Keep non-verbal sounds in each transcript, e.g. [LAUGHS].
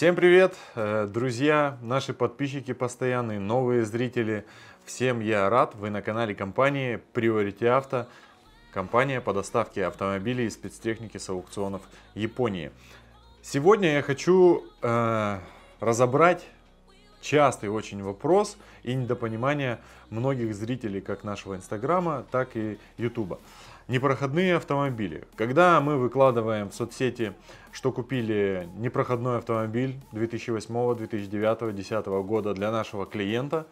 Всем привет, э, друзья, наши подписчики постоянные, новые зрители. Всем я рад, вы на канале компании Priority Auto, компания по доставке автомобилей и спецтехники с аукционов Японии. Сегодня я хочу э, разобрать частый очень вопрос и недопонимание многих зрителей как нашего инстаграма, так и ютуба. Э, непроходные автомобили. Когда мы выкладываем в соцсети, что купили непроходной автомобиль 2008, 2009, 2010 года для нашего клиента,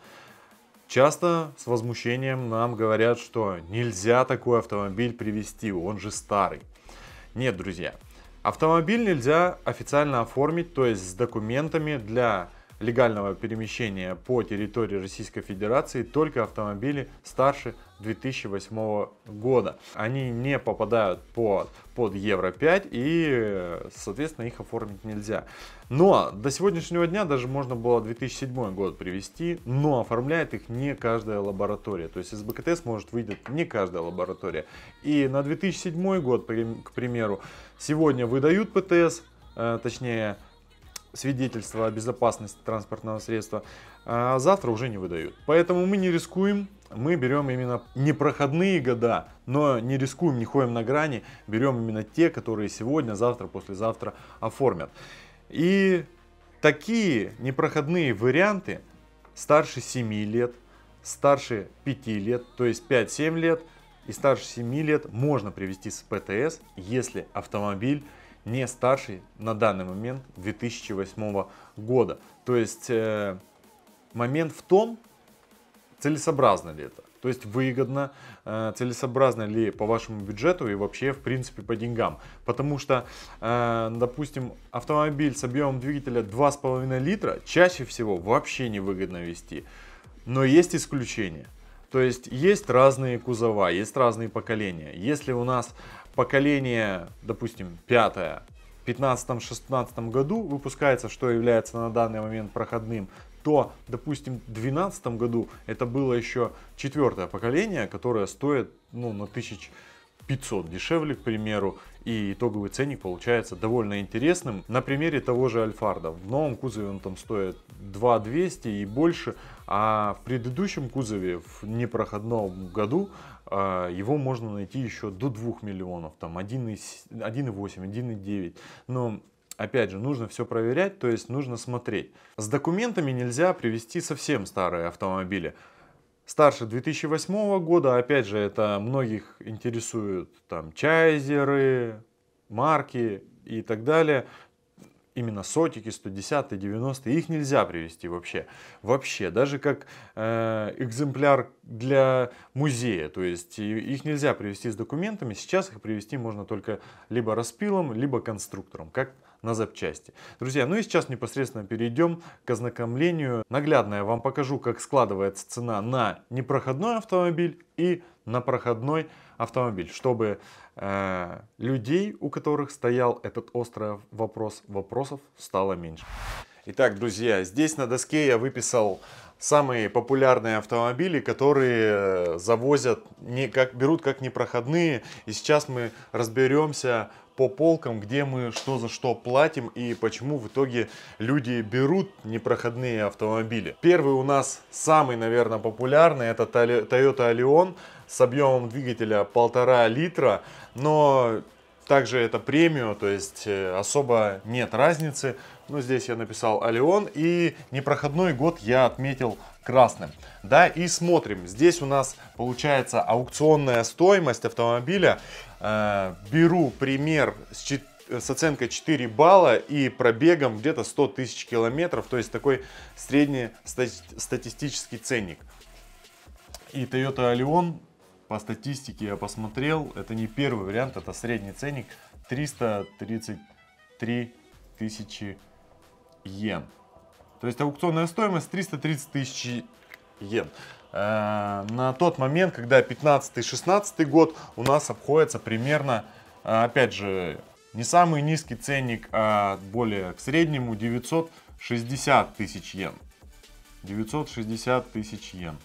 часто с возмущением нам говорят, что нельзя такой автомобиль привезти, он же старый. Нет, друзья, автомобиль нельзя официально оформить, то есть с документами для легального перемещения по территории Российской Федерации только автомобили старше 2008 года. Они не попадают под, под Евро 5 и, соответственно, их оформить нельзя. Но до сегодняшнего дня даже можно было 2007 год привести, но оформляет их не каждая лаборатория. То есть из БКТС может выйдет не каждая лаборатория. И на 2007 год, к примеру, сегодня выдают ПТС, э, точнее свидетельство о безопасности транспортного средства, а завтра уже не выдают. Поэтому мы не рискуем, мы берем именно непроходные года, но не рискуем, не ходим на грани, берем именно те, которые сегодня, завтра, послезавтра оформят. И такие непроходные варианты старше 7 лет, старше 5 лет, то есть 5-7 лет и старше 7 лет можно привести с ПТС, если автомобиль не старший на данный момент 2008 года. То есть э, момент в том, целесообразно ли это. То есть выгодно, э, целесообразно ли по вашему бюджету и вообще в принципе по деньгам. Потому что, э, допустим, автомобиль с объемом двигателя 2,5 литра чаще всего вообще не выгодно вести. Но есть исключения. То есть есть разные кузова, есть разные поколения. Если у нас поколение, допустим, пятое, в 2015-2016 году выпускается, что является на данный момент проходным, то, допустим, в 2012 году это было еще четвертое поколение, которое стоит ну, на тысяч 500 дешевле, к примеру, и итоговый ценник получается довольно интересным. На примере того же Альфарда. В новом кузове он там стоит 2200 и больше, а в предыдущем кузове, в непроходном году, а, его можно найти еще до 2 миллионов, там 1,8, 1,9. Но Опять же, нужно все проверять, то есть нужно смотреть. С документами нельзя привести совсем старые автомобили старше 2008 года. Опять же, это многих интересуют там чайзеры, марки и так далее. Именно сотики, 110, 90, их нельзя привести вообще. Вообще, даже как э, экземпляр для музея, то есть их нельзя привезти с документами, сейчас их привезти можно только либо распилом, либо конструктором, как на запчасти. Друзья, ну и сейчас непосредственно перейдем к ознакомлению. Наглядно я вам покажу, как складывается цена на непроходной автомобиль и на проходной автомобиль, чтобы э, людей, у которых стоял этот острый вопрос, вопросов стало меньше. Итак, друзья, здесь на доске я выписал самые популярные автомобили, которые э, завозят, не как, берут как непроходные. И сейчас мы разберемся по полкам, где мы что за что платим и почему в итоге люди берут непроходные автомобили. Первый у нас самый, наверное, популярный, это Toyota Allion с объемом двигателя полтора литра, но также это премиум то есть э, особо нет разницы. Ну, здесь я написал Алион. И непроходной год я отметил красным. Да, и смотрим. Здесь у нас получается аукционная стоимость автомобиля. Э, беру пример с с оценкой 4 балла и пробегом где-то 100 тысяч километров, то есть такой средний статистический ценник. И Toyota Allion, по статистике я посмотрел, это не первый вариант, это средний ценник, 333 тысячи йен. То есть аукционная стоимость 330 тысяч йен. Э, на тот момент, когда 15-16 год, у нас обходится примерно, э, опять же, не самый низкий ценник, а более к среднему 960 тысяч йен. 960 тысяч йен.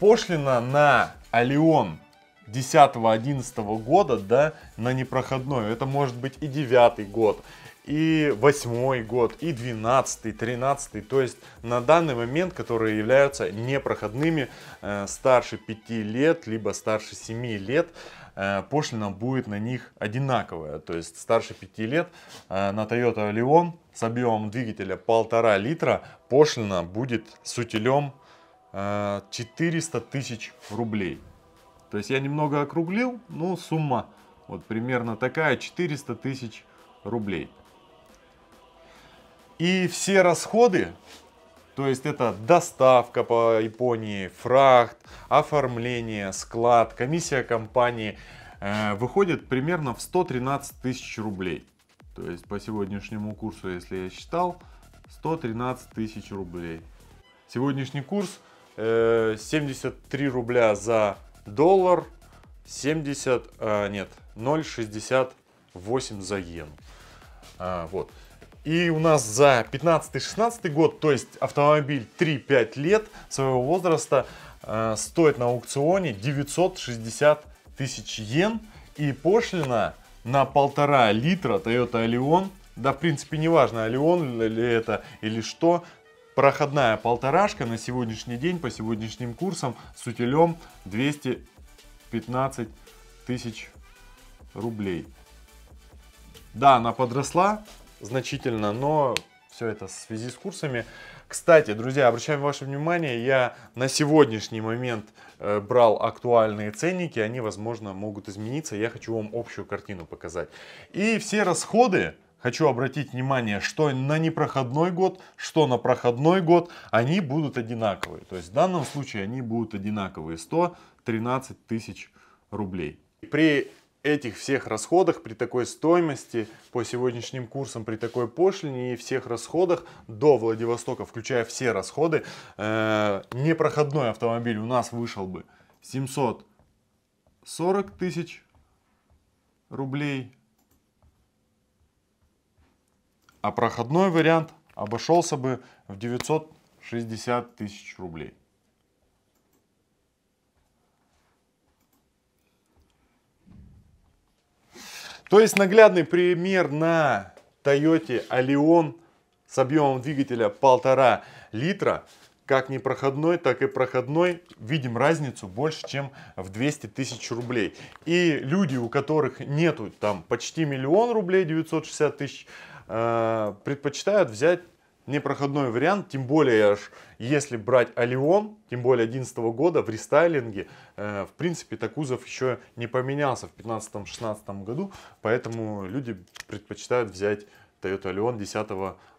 Пошлина на Алион 10-11 года, да, на непроходной. Это может быть и 9 год, и 8 год, и 12, 13. То есть на данный момент, которые являются непроходными э, старше 5 лет, либо старше 7 лет, э, пошлина будет на них одинаковая. То есть старше 5 лет э, на Toyota Leon с объемом двигателя полтора литра пошлина будет с утилем 400 э, тысяч рублей. То есть я немного округлил, но ну, сумма вот примерно такая 400 тысяч рублей. И все расходы, то есть это доставка по Японии, фрахт, оформление, склад, комиссия компании, э, выходит примерно в 113 тысяч рублей. То есть по сегодняшнему курсу, если я считал, 113 тысяч рублей. Сегодняшний курс э, 73 рубля за доллар 70, а, нет, 0,68 за иену. А, вот. И у нас за 15-16 год, то есть автомобиль 3-5 лет своего возраста, э, стоит на аукционе 960 тысяч йен. И пошлина на полтора литра Toyota Allion, да в принципе не важно, Allion ли это или что, проходная полторашка на сегодняшний день по сегодняшним курсам с утилем 215 тысяч рублей. Да, она подросла значительно, но все это в связи с курсами. Кстати, друзья, обращаем ваше внимание, я на сегодняшний момент э, брал актуальные ценники, они, возможно, могут измениться, я хочу вам общую картину показать. И все расходы, хочу обратить внимание, что на непроходной год, что на проходной год, они будут одинаковые. То есть в данном случае они будут одинаковые, 113 тысяч рублей. При этих всех расходах, при такой стоимости, по сегодняшним курсам, при такой пошлине и всех расходах до Владивостока, включая все расходы, э, непроходной автомобиль у нас вышел бы 740 тысяч рублей, а проходной вариант обошелся бы в 960 тысяч рублей. То есть наглядный пример на Toyota Allion с объемом двигателя полтора литра, как не проходной, так и проходной, видим разницу больше, чем в 200 тысяч рублей. И люди, у которых нету там почти миллион рублей, 960 тысяч, э, предпочитают взять непроходной вариант, тем более, если брать Алион, тем более 2011 года в рестайлинге, э, в принципе, кузов еще не поменялся в 2015-2016 году, поэтому люди предпочитают взять Toyota Alion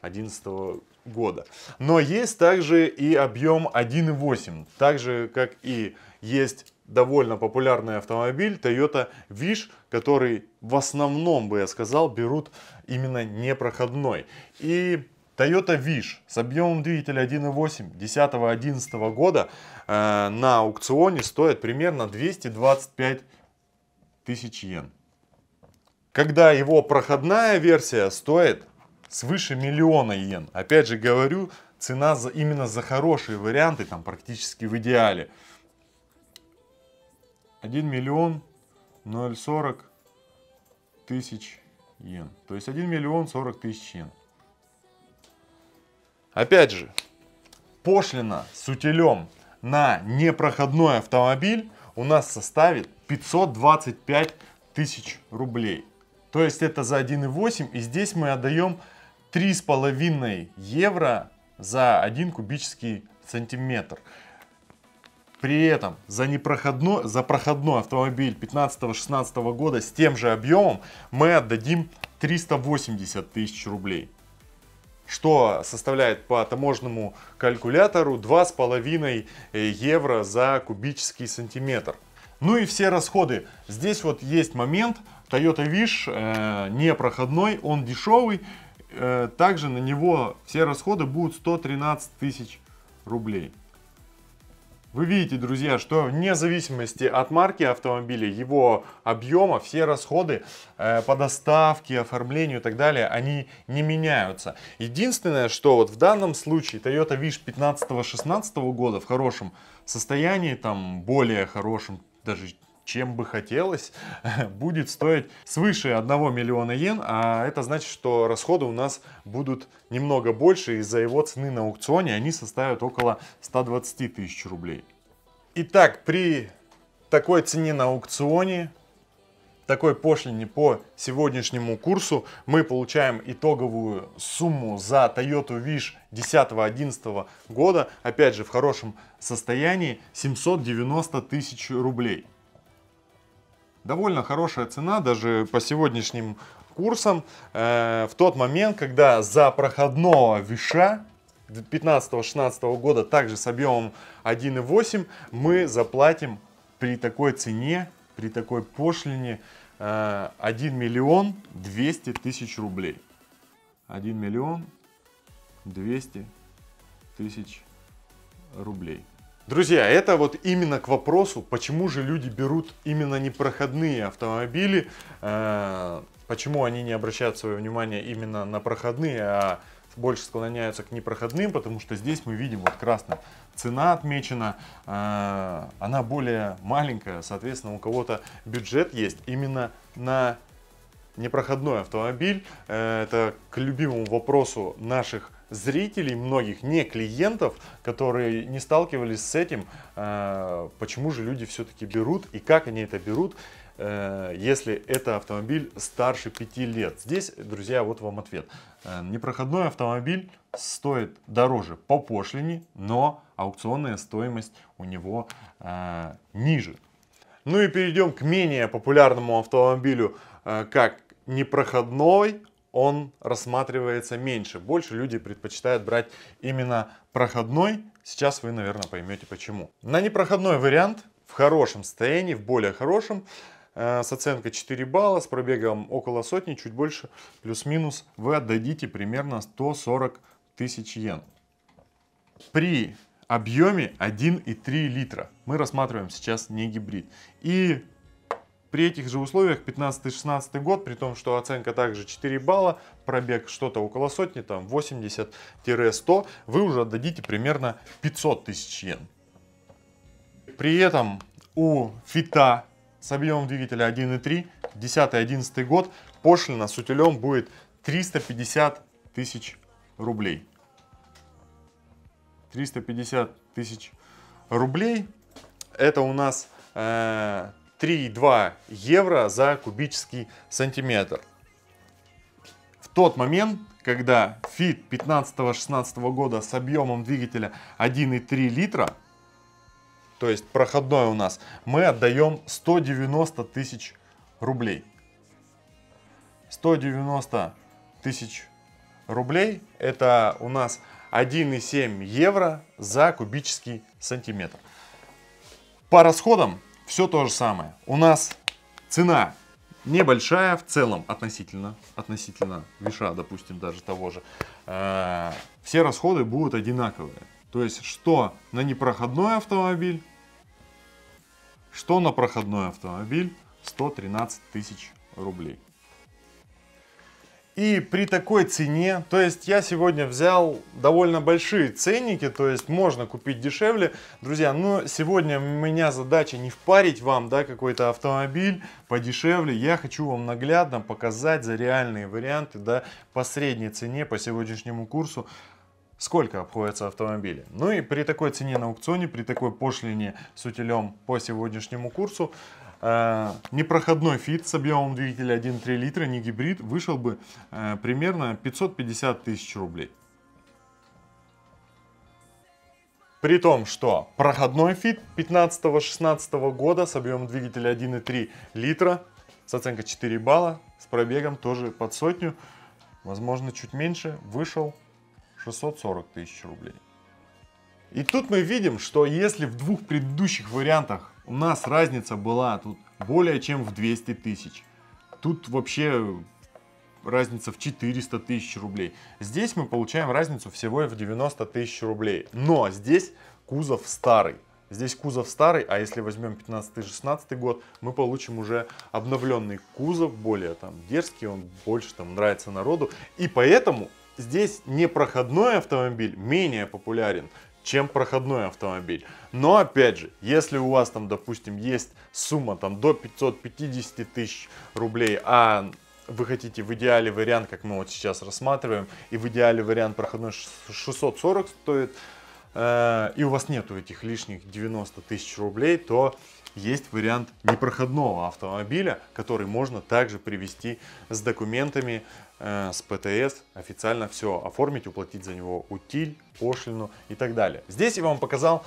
10-11 года. Но есть также и объем 1.8, так же как и есть довольно популярный автомобиль Toyota Wish, который в основном, бы я сказал, берут именно непроходной. И Toyota Wish с объемом двигателя 1.8 10-11 года э, на аукционе стоит примерно 225 тысяч йен. Когда его проходная версия стоит свыше миллиона йен. Опять же говорю, цена за, именно за хорошие варианты там практически в идеале. 1 миллион 0,40 тысяч иен, То есть 1 миллион 40 тысяч иен. Опять же, пошлина с утилем на непроходной автомобиль у нас составит 525 тысяч рублей. То есть это за 1,8 и здесь мы отдаем 3,5 евро за 1 кубический сантиметр. При этом за, непроходной, за проходной автомобиль 15-16 года с тем же объемом мы отдадим 380 тысяч рублей. Что составляет по таможенному калькулятору 2,5 э, евро за кубический сантиметр. Ну и все расходы. Здесь вот есть момент. Toyota Wish э, не проходной, он дешевый. Э, также на него все расходы будут 113 тысяч рублей. Вы видите, друзья, что вне зависимости от марки автомобиля, его объема, все расходы э, по доставке, оформлению и так далее, они не меняются. Единственное, что вот в данном случае Toyota Wish 15-16 года в хорошем состоянии, там более хорошем, даже чем бы хотелось, [LAUGHS] будет стоить свыше 1 миллиона йен, а это значит, что расходы у нас будут немного больше из-за его цены на аукционе, они составят около 120 тысяч рублей. Итак, при такой цене на аукционе, такой пошлине по сегодняшнему курсу мы получаем итоговую сумму за Toyota Wish 10-11 года, опять же в хорошем состоянии, 790 тысяч рублей довольно хорошая цена даже по сегодняшним курсам. Э, в тот момент, когда за проходного виша 15-16 года также с объемом 1,8 мы заплатим при такой цене, при такой пошлине 1 э, миллион 200 тысяч рублей. 1 миллион 200 тысяч рублей. Друзья, это вот именно к вопросу, почему же люди берут именно непроходные автомобили, э, почему они не обращают свое внимание именно на проходные, а больше склоняются к непроходным, потому что здесь мы видим вот красным цена отмечена, э, она более маленькая, соответственно у кого-то бюджет есть именно на непроходной автомобиль. Э, это к любимому вопросу наших зрителей, многих не клиентов, которые не сталкивались с этим, э, почему же люди все-таки берут и как они это берут, э, если это автомобиль старше 5 лет. Здесь, друзья, вот вам ответ. Э, непроходной автомобиль стоит дороже по пошлине, но аукционная стоимость у него ниже. Ну и перейдем к менее популярному автомобилю, как непроходной он рассматривается меньше. Больше люди предпочитают брать именно проходной. Сейчас вы, наверное, поймете почему. На непроходной вариант в хорошем состоянии, в более хорошем, э, с оценкой 4 балла, с пробегом около сотни, чуть больше, плюс-минус, вы отдадите примерно 140 тысяч йен. При объеме 1,3 литра. Мы рассматриваем сейчас не гибрид. И при этих же условиях 15-16 год, при том, что оценка также 4 балла, пробег что-то около сотни, там 80-100, вы уже отдадите примерно 500 тысяч йен. При этом у фита с объемом двигателя 1.3, 10-11 год, пошлина с утилем будет 350 тысяч рублей. 350 тысяч рублей. Это у нас э, 3,2 евро за кубический сантиметр. В тот момент, когда FIT 15-16 года с объемом двигателя 1,3 литра, то есть проходной у нас, мы отдаем 190 тысяч рублей. 190 тысяч рублей это у нас 1,7 евро за кубический сантиметр. По расходам все то же самое. У нас цена небольшая в целом относительно, относительно виша, допустим, даже того же. Э, все расходы будут одинаковые. То есть, что на непроходной автомобиль, что на проходной автомобиль 113 тысяч рублей. И при такой цене, то есть я сегодня взял довольно большие ценники, то есть можно купить дешевле. Друзья, но ну, сегодня у меня задача не впарить вам да, какой-то автомобиль подешевле. Я хочу вам наглядно показать за реальные варианты да, по средней цене, по сегодняшнему курсу, сколько обходятся автомобили. Ну и при такой цене на аукционе, при такой пошлине с утилем по сегодняшнему курсу, Э, непроходной фит с объемом двигателя 1.3 литра, не гибрид, вышел бы э, примерно 550 тысяч рублей. При том, что проходной фит 15-16 года с объемом двигателя 1.3 литра с оценкой 4 балла, с пробегом тоже под сотню, возможно чуть меньше, вышел 640 тысяч рублей. И тут мы видим, что если в двух предыдущих вариантах у нас разница была тут более чем в 200 тысяч. Тут вообще разница в 400 тысяч рублей. Здесь мы получаем разницу всего в 90 тысяч рублей. Но здесь кузов старый. Здесь кузов старый, а если возьмем 15-16 год, мы получим уже обновленный кузов, более там дерзкий, он больше там нравится народу. И поэтому здесь непроходной автомобиль менее популярен чем проходной автомобиль. Но опять же, если у вас там, допустим, есть сумма там до 550 тысяч рублей, а вы хотите в идеале вариант, как мы вот сейчас рассматриваем, и в идеале вариант проходной 640 стоит, Э, и у вас нету этих лишних 90 тысяч рублей, то есть вариант непроходного автомобиля, который можно также привести с документами, э, с ПТС, официально все оформить, уплатить за него утиль, пошлину и так далее. Здесь я вам показал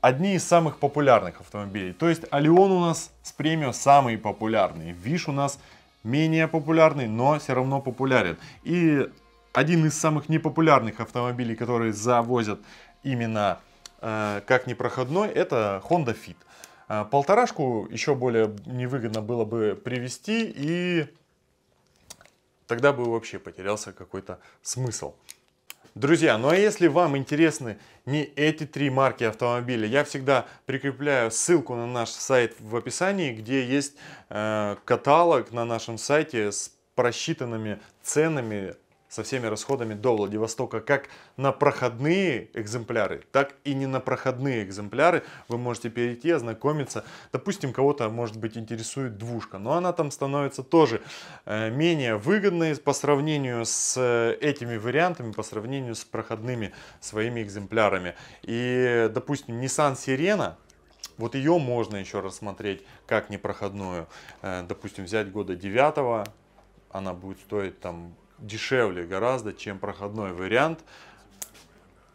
одни из самых популярных автомобилей. То есть Алион у нас с премио самый популярный, Виш у нас менее популярный, но все равно популярен. И один из самых непопулярных автомобилей, которые завозят именно э, как непроходной, это Honda Fit. Э, полторашку еще более невыгодно было бы привести, и тогда бы вообще потерялся какой-то смысл. Друзья, ну а если вам интересны не эти три марки автомобиля, я всегда прикрепляю ссылку на наш сайт в описании, где есть э, каталог на нашем сайте с просчитанными ценами со всеми расходами до Владивостока как на проходные экземпляры, так и не на проходные экземпляры. Вы можете перейти, ознакомиться. Допустим, кого-то, может быть, интересует двушка, но она там становится тоже э, менее выгодной по сравнению с э, этими вариантами, по сравнению с проходными своими экземплярами. И, допустим, Nissan Sirena, вот ее можно еще рассмотреть как непроходную. Э, допустим, взять года 9 она будет стоить там дешевле гораздо, чем проходной вариант.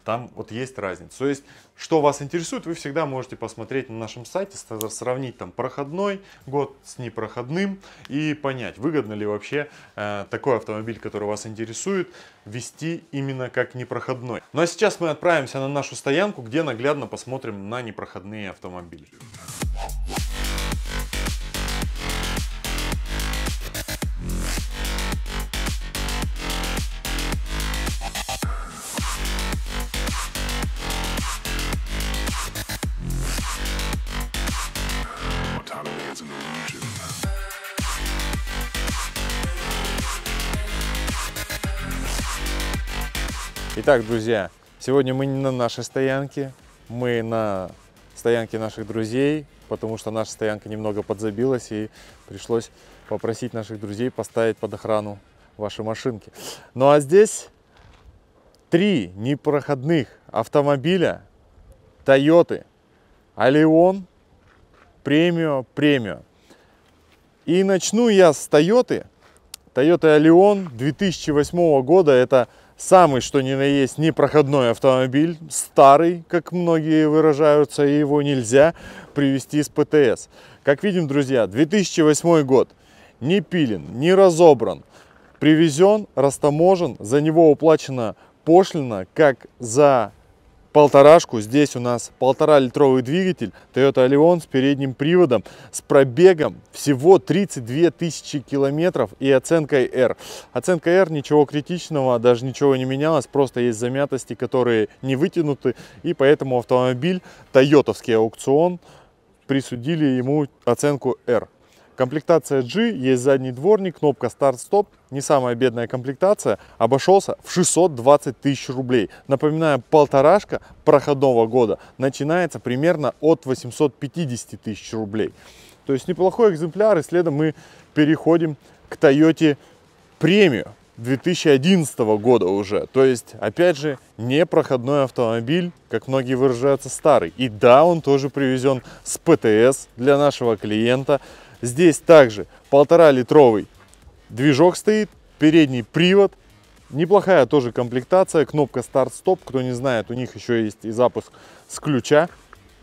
Там вот есть разница. То есть, что вас интересует, вы всегда можете посмотреть на нашем сайте, сравнить там проходной год с непроходным и понять, выгодно ли вообще э, такой автомобиль, который вас интересует, вести именно как непроходной. Ну а сейчас мы отправимся на нашу стоянку, где наглядно посмотрим на непроходные автомобили. Итак, друзья, сегодня мы не на нашей стоянке, мы на стоянке наших друзей, потому что наша стоянка немного подзабилась и пришлось попросить наших друзей поставить под охрану ваши машинки. Ну а здесь три непроходных автомобиля Toyota Allion Premio Premio. И начну я с Toyota. Toyota Allion 2008 года. Это Самый, что ни на есть, непроходной автомобиль, старый, как многие выражаются, и его нельзя привезти с ПТС. Как видим, друзья, 2008 год, не пилен, не разобран, привезен, растаможен, за него уплачена пошлина, как за полторашку. Здесь у нас полтора литровый двигатель Toyota Leon с передним приводом, с пробегом всего 32 тысячи километров и оценкой R. Оценка R ничего критичного, даже ничего не менялось, просто есть замятости, которые не вытянуты, и поэтому автомобиль, тойотовский аукцион, присудили ему оценку R. Комплектация G, есть задний дворник, кнопка старт-стоп, не самая бедная комплектация, обошелся в 620 тысяч рублей. Напоминаю, полторашка проходного года начинается примерно от 850 тысяч рублей. То есть неплохой экземпляр, и следом мы переходим к Toyota премию 2011 года уже. То есть, опять же, не проходной автомобиль, как многие выражаются, старый. И да, он тоже привезен с ПТС для нашего клиента. Здесь также полтора литровый Движок стоит, передний привод, неплохая тоже комплектация, кнопка старт-стоп, кто не знает, у них еще есть и запуск с ключа.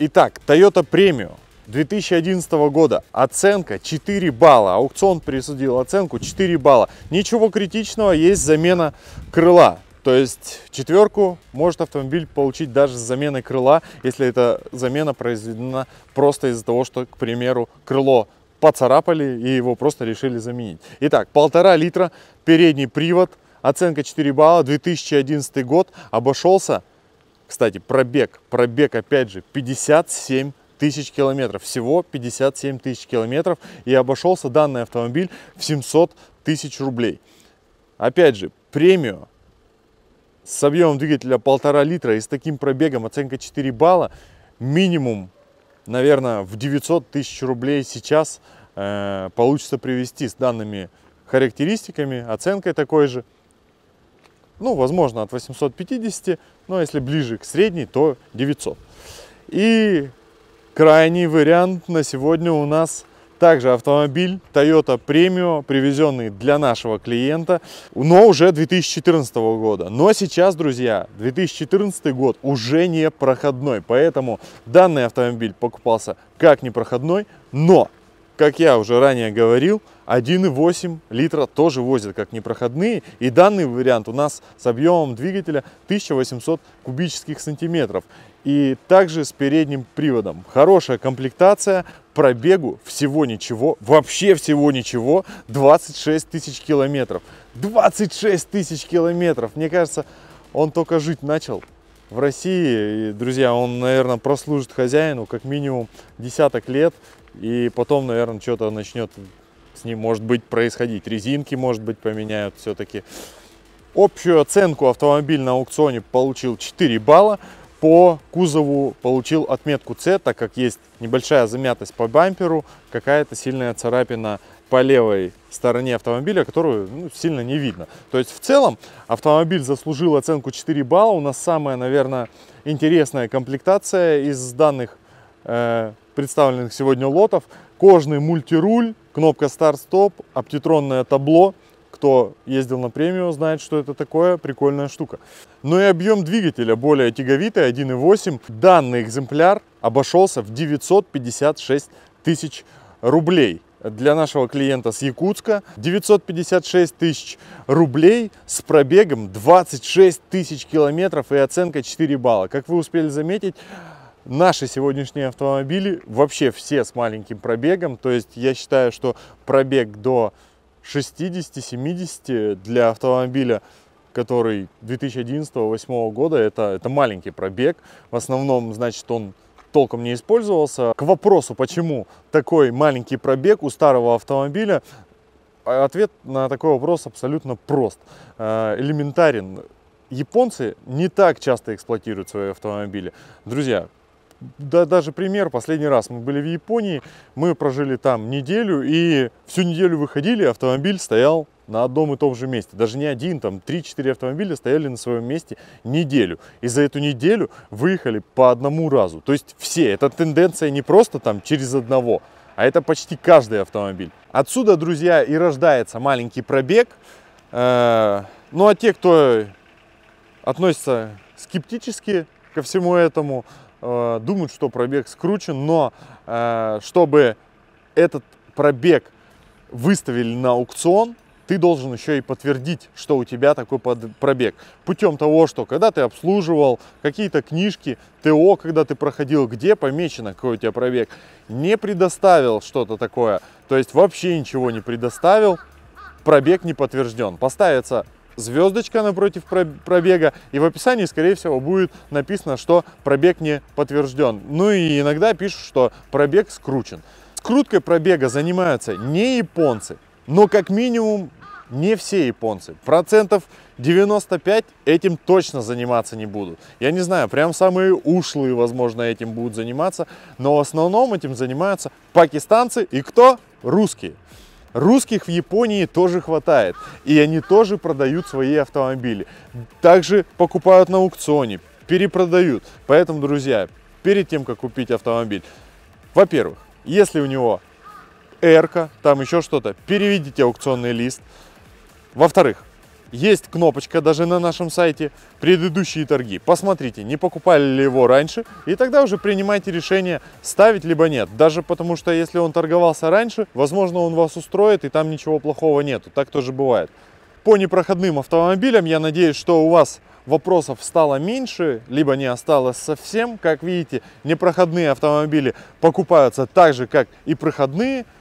Итак, Toyota Premium 2011 года, оценка 4 балла, аукцион присудил оценку 4 балла. Ничего критичного, есть замена крыла, то есть четверку может автомобиль получить даже с заменой крыла, если эта замена произведена просто из-за того, что, к примеру, крыло поцарапали и его просто решили заменить. Итак, полтора литра, передний привод, оценка 4 балла, 2011 год, обошелся, кстати, пробег, пробег опять же 57 тысяч километров, всего 57 тысяч километров, и обошелся данный автомобиль в 700 тысяч рублей. Опять же, премию с объемом двигателя полтора литра и с таким пробегом оценка 4 балла, минимум наверное, в 900 тысяч рублей сейчас э, получится привести с данными характеристиками, оценкой такой же. Ну, возможно, от 850, но если ближе к средней, то 900. И крайний вариант на сегодня у нас – также автомобиль Toyota Premio, привезенный для нашего клиента, но уже 2014 года. Но сейчас, друзья, 2014 год уже не проходной, поэтому данный автомобиль покупался как не проходной но как я уже ранее говорил, 1,8 литра тоже возят как непроходные. И данный вариант у нас с объемом двигателя 1800 кубических сантиметров. И также с передним приводом. Хорошая комплектация, пробегу всего ничего, вообще всего ничего, 26 тысяч километров. 26 тысяч километров! Мне кажется, он только жить начал в России. И, друзья, он, наверное, прослужит хозяину как минимум десяток лет. И потом, наверное, что-то начнет с ним, может быть, происходить. Резинки, может быть, поменяют все-таки. Общую оценку автомобиль на аукционе получил 4 балла. По кузову получил отметку С, так как есть небольшая замятость по бамперу, какая-то сильная царапина по левой стороне автомобиля, которую ну, сильно не видно. То есть в целом автомобиль заслужил оценку 4 балла. У нас самая, наверное, интересная комплектация из данных Э, представленных сегодня лотов. Кожный мультируль, кнопка старт-стоп, оптитронное табло. Кто ездил на премию, знает, что это такое, прикольная штука. Но ну и объем двигателя более тяговитый, 1.8. Данный экземпляр обошелся в 956 тысяч рублей для нашего клиента с Якутска 956 тысяч рублей с пробегом 26 тысяч километров и оценка 4 балла. Как вы успели заметить, Наши сегодняшние автомобили вообще все с маленьким пробегом, то есть я считаю, что пробег до 60-70 для автомобиля, который 2011-2008 года, это, это маленький пробег. В основном, значит, он толком не использовался. К вопросу, почему такой маленький пробег у старого автомобиля, а ответ на такой вопрос абсолютно прост, э, элементарен. Японцы не так часто эксплуатируют свои автомобили. Друзья, да, даже пример, последний раз мы были в Японии, мы прожили там неделю, и всю неделю выходили, автомобиль стоял на одном и том же месте. Даже не один, там 3-4 автомобиля стояли на своем месте неделю. И за эту неделю выехали по одному разу. То есть все. Эта тенденция не просто там через одного, а это почти каждый автомобиль. Отсюда, друзья, и рождается маленький пробег. Э, ну а те, кто относится скептически ко всему этому, Э, думают, что пробег скручен, но э, чтобы этот пробег выставили на аукцион, ты должен еще и подтвердить, что у тебя такой под пробег. Путем того, что когда ты обслуживал какие-то книжки, ТО, когда ты проходил, где помечено, какой у тебя пробег, не предоставил что-то такое, то есть вообще ничего не предоставил, пробег не подтвержден. Поставится звездочка напротив пробега, и в описании, скорее всего, будет написано, что пробег не подтвержден. Ну и иногда пишут, что пробег скручен. Скруткой пробега занимаются не японцы, но как минимум не все японцы. Процентов 95 этим точно заниматься не будут. Я не знаю, прям самые ушлые, возможно, этим будут заниматься, но в основном этим занимаются пакистанцы и кто? Русские. Русских в Японии тоже хватает, и они тоже продают свои автомобили. Также покупают на аукционе, перепродают. Поэтому, друзья, перед тем, как купить автомобиль, во-первых, если у него эрка, там еще что-то, переведите аукционный лист. Во-вторых, есть кнопочка даже на нашем сайте «Предыдущие торги». Посмотрите, не покупали ли его раньше, и тогда уже принимайте решение, ставить либо нет. Даже потому, что если он торговался раньше, возможно, он вас устроит, и там ничего плохого нету. Так тоже бывает. По непроходным автомобилям, я надеюсь, что у вас вопросов стало меньше, либо не осталось совсем. Как видите, непроходные автомобили покупаются так же, как и проходные –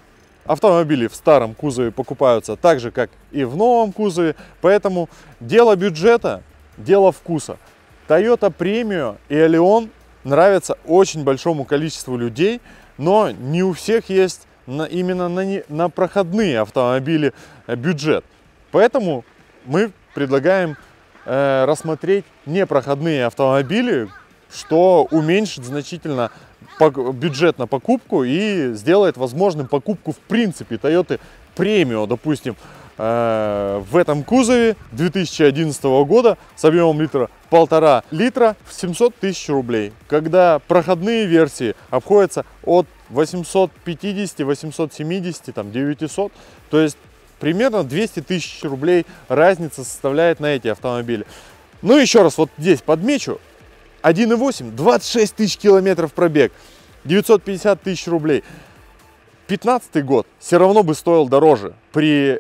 Автомобили в старом кузове покупаются так же, как и в новом кузове, поэтому дело бюджета, дело вкуса. Toyota Premio и Eleon нравятся очень большому количеству людей, но не у всех есть на, именно на, не, на проходные автомобили э, бюджет. Поэтому мы предлагаем э, рассмотреть непроходные автомобили, что уменьшит значительно бюджет на покупку и сделает возможным покупку в принципе Toyota Premio, допустим, э, в этом кузове 2011 года с объемом литра полтора литра в 700 тысяч рублей, когда проходные версии обходятся от 850, 870, там 900, то есть примерно 200 тысяч рублей разница составляет на эти автомобили. Ну еще раз вот здесь подмечу, 1.8, 26 тысяч километров пробег, 950 тысяч рублей. 15 год все равно бы стоил дороже. При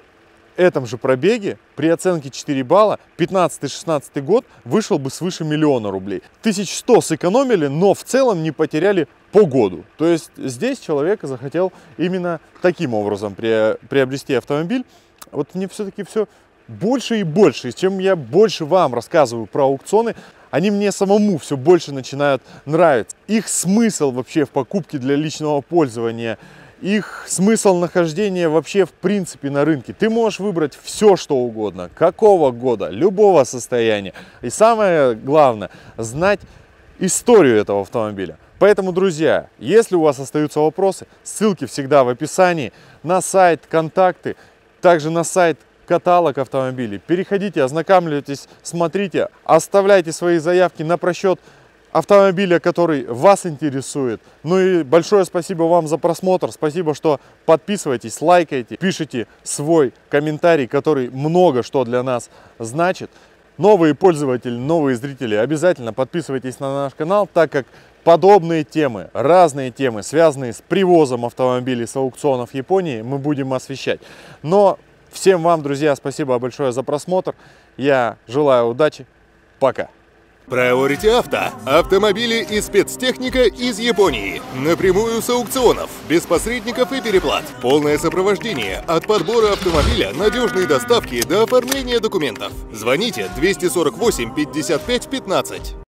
этом же пробеге, при оценке 4 балла, 15-16 год вышел бы свыше миллиона рублей. 1100 сэкономили, но в целом не потеряли по году. То есть здесь человек захотел именно таким образом приобрести автомобиль. Вот мне все-таки все больше и больше, чем я больше вам рассказываю про аукционы, они мне самому все больше начинают нравиться. Их смысл вообще в покупке для личного пользования их смысл нахождения вообще в принципе на рынке. Ты можешь выбрать все, что угодно, какого года, любого состояния. И самое главное, знать историю этого автомобиля. Поэтому, друзья, если у вас остаются вопросы, ссылки всегда в описании, на сайт, контакты, также на сайт каталог автомобилей. Переходите, ознакомьтесь, смотрите, оставляйте свои заявки на просчет автомобиля, который вас интересует. Ну и большое спасибо вам за просмотр, спасибо, что подписываетесь, лайкаете, пишите свой комментарий, который много что для нас значит. Новые пользователи, новые зрители, обязательно подписывайтесь на наш канал, так как подобные темы, разные темы, связанные с привозом автомобилей с аукционов Японии, мы будем освещать. Но Всем вам, друзья, спасибо большое за просмотр. Я желаю удачи. Пока. Priority Auto – автомобили и спецтехника из Японии. Напрямую с аукционов, без посредников и переплат. Полное сопровождение от подбора автомобиля, надежной доставки до оформления документов. Звоните 248 55 15.